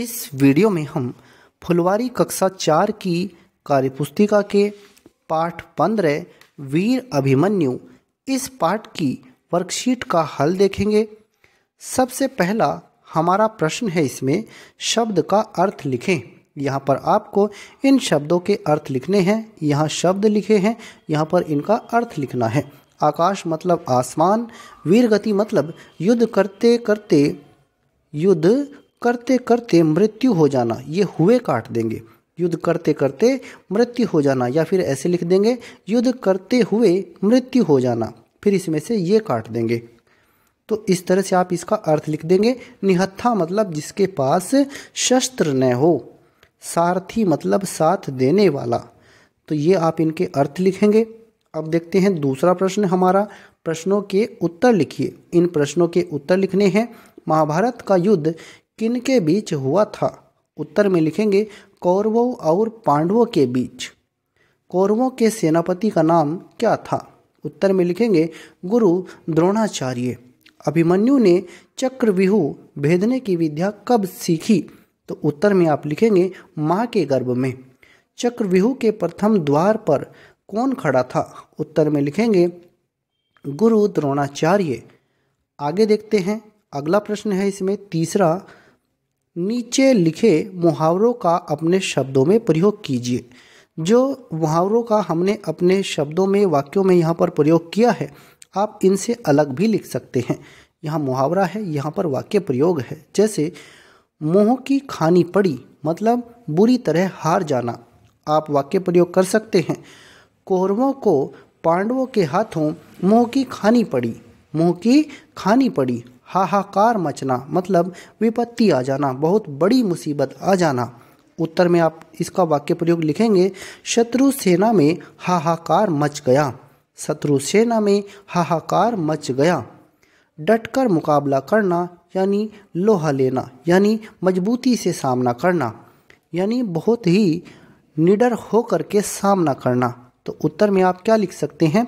इस वीडियो में हम फुलवारी कक्षा चार की कार्यपुस्तिका के पाठ पंद्रह वीर अभिमन्यु इस पाठ की वर्कशीट का हल देखेंगे सबसे पहला हमारा प्रश्न है इसमें शब्द का अर्थ लिखें यहाँ पर आपको इन शब्दों के अर्थ लिखने हैं यहाँ शब्द लिखे हैं यहाँ पर इनका अर्थ लिखना है आकाश मतलब आसमान वीर गति मतलब युद्ध करते करते युद्ध करते करते मृत्यु हो जाना ये हुए काट देंगे युद्ध करते करते मृत्यु हो जाना या फिर ऐसे लिख देंगे युद्ध करते हुए मृत्यु हो जाना फिर इसमें से ये काट देंगे तो इस तरह से आप इसका अर्थ लिख देंगे निहत्था मतलब जिसके पास शस्त्र न हो सारथी मतलब साथ देने वाला तो ये आप इनके अर्थ लिखेंगे अब देखते हैं दूसरा प्रश्न हमारा प्रश्नों के उत्तर लिखिए इन प्रश्नों के उत्तर लिखने हैं महाभारत का युद्ध किन के बीच हुआ था उत्तर में लिखेंगे कौरवों और पांडवों के बीच कौरवों के सेनापति का नाम क्या था उत्तर में लिखेंगे गुरु द्रोणाचार्य अभिमन्यु ने चक्रव्यूह भेदने की विद्या कब सीखी तो उत्तर में आप लिखेंगे माँ के गर्भ में चक्रव्यूह के प्रथम द्वार पर कौन खड़ा था उत्तर में लिखेंगे गुरु द्रोणाचार्य आगे देखते हैं अगला प्रश्न है इसमें तीसरा नीचे लिखे मुहावरों का अपने शब्दों में प्रयोग कीजिए जो मुहावरों का हमने अपने शब्दों में वाक्यों में यहाँ पर प्रयोग किया है आप इनसे अलग भी लिख सकते हैं यहाँ मुहावरा है यहाँ पर वाक्य प्रयोग है जैसे मोह की खानी पड़ी मतलब बुरी तरह हार जाना आप वाक्य प्रयोग कर सकते हैं कौरवों को पांडवों के हाथों मोह की खानी पड़ी मोह की खानी पड़ी हाहाकार मचना मतलब विपत्ति आ जाना बहुत बड़ी मुसीबत आ जाना उत्तर में आप इसका वाक्य प्रयोग लिखेंगे शत्रु सेना में हाहाकार मच गया शत्रु सेना में हाहाकार मच गया डटकर मुकाबला करना यानी लोहा लेना यानी मजबूती से सामना करना यानी बहुत ही निडर होकर के सामना करना तो उत्तर में आप क्या लिख सकते हैं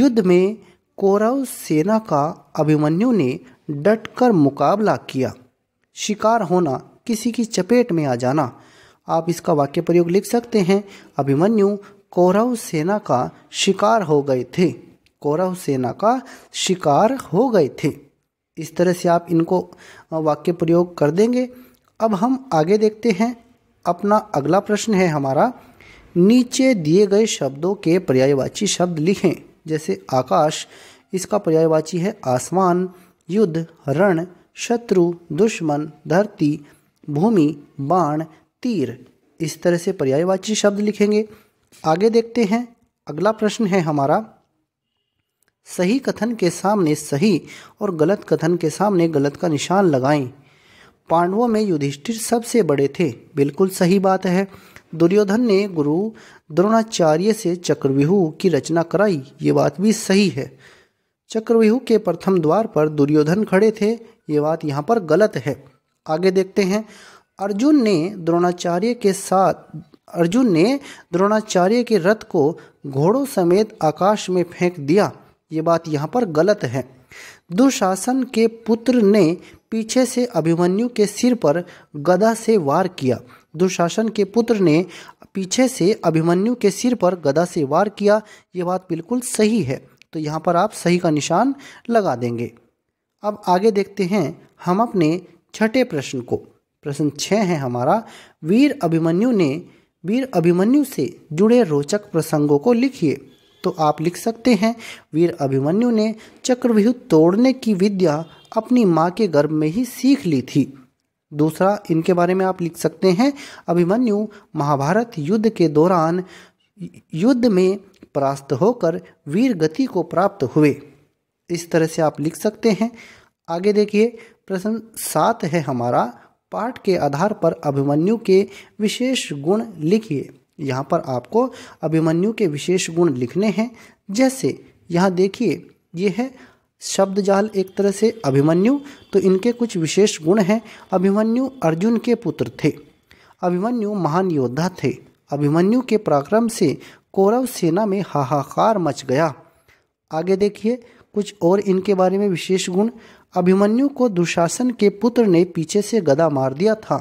युद्ध में कौरव सेना का अभिमन्यु ने डटकर मुकाबला किया शिकार होना किसी की चपेट में आ जाना आप इसका वाक्य प्रयोग लिख सकते हैं अभिमन्यु कौरव सेना का शिकार हो गए थे कौरव सेना का शिकार हो गए थे इस तरह से आप इनको वाक्य प्रयोग कर देंगे अब हम आगे देखते हैं अपना अगला प्रश्न है हमारा नीचे दिए गए शब्दों के पर्यायवाची शब्द लिखें जैसे आकाश इसका पर्यायवाची है आसमान युद्ध रण शत्रु दुश्मन धरती भूमि बाण तीर इस तरह से पर्यायवाची शब्द लिखेंगे आगे देखते हैं अगला प्रश्न है हमारा सही कथन के सामने सही और गलत कथन के सामने गलत का निशान लगाएं पांडवों में युधिष्ठिर सबसे बड़े थे बिल्कुल सही बात है दुर्योधन ने गुरु द्रोणाचार्य से चक्रव्यूह की रचना कराई ये बात भी सही है चक्रव्यूह के प्रथम द्वार पर दुर्योधन खड़े थे ये बात यहाँ पर गलत है आगे देखते हैं अर्जुन ने द्रोणाचार्य के साथ अर्जुन ने द्रोणाचार्य के रथ को घोड़ों समेत आकाश में फेंक दिया ये बात यहाँ पर गलत है दुशासन के पुत्र ने पीछे से अभिमन्यु के सिर पर गदा से वार किया दुशासन के पुत्र ने पीछे से अभिमन्यु के सिर पर गदा से वार किया ये बात बिल्कुल सही है तो यहाँ पर आप सही का निशान लगा देंगे अब आगे देखते हैं हम अपने छठे प्रश्न को प्रश्न छः है हमारा वीर अभिमन्यु ने वीर अभिमन्यु से जुड़े रोचक प्रसंगों को लिखिए तो आप लिख सकते हैं वीर अभिमन्यु ने चक्रव्यूह तोड़ने की विद्या अपनी माँ के गर्भ में ही सीख ली थी दूसरा इनके बारे में आप लिख सकते हैं अभिमन्यु महाभारत युद्ध के दौरान युद्ध में परास्त होकर वीर गति को प्राप्त हुए इस तरह से आप लिख सकते हैं आगे देखिए प्रश्न सात है हमारा पाठ के आधार पर अभिमन्यु के विशेष गुण लिखिए यहाँ पर आपको अभिमन्यु के विशेष गुण लिखने हैं जैसे यहाँ देखिए ये है शब्द जाल एक तरह से अभिमन्यु तो इनके कुछ विशेष गुण हैं अभिमन्यु अर्जुन के पुत्र थे अभिमन्यु महान योद्धा थे अभिमन्यु के पराक्रम से कौरव सेना में हाहाकार मच गया आगे देखिए कुछ और इनके बारे में विशेष गुण अभिमन्यु को दुशासन के पुत्र ने पीछे से गदा मार दिया था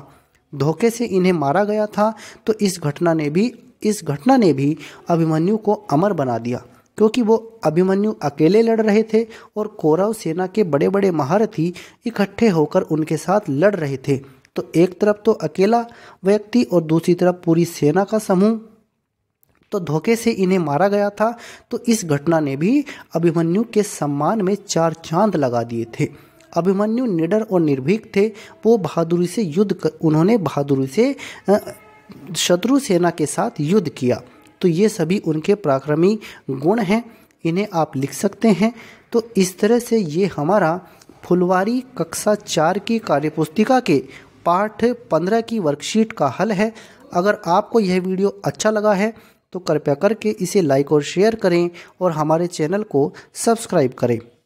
धोखे से इन्हें मारा गया था तो इस घटना ने भी इस घटना ने भी अभिमन्यु को अमर बना दिया क्योंकि वो अभिमन्यु अकेले लड़ रहे थे और कौरव सेना के बड़े बड़े महारथी इकट्ठे होकर उनके साथ लड़ रहे थे तो एक तरफ तो अकेला व्यक्ति और दूसरी तरफ पूरी सेना का समूह तो धोखे से इन्हें मारा गया था तो इस घटना ने भी अभिमन्यु के सम्मान में चार चांद लगा दिए थे अभिमन्यु निडर और निर्भीक थे वो बहादुरी से युद्ध कर, उन्होंने बहादुरी से शत्रु सेना के साथ युद्ध किया तो ये सभी उनके पराक्रमी गुण हैं इन्हें आप लिख सकते हैं तो इस तरह से ये हमारा फुलवारी कक्षा चार की कार्यपुस्तिका के पाठ पंद्रह की वर्कशीट का हल है अगर आपको यह वीडियो अच्छा लगा है तो कृपया करके इसे लाइक और शेयर करें और हमारे चैनल को सब्सक्राइब करें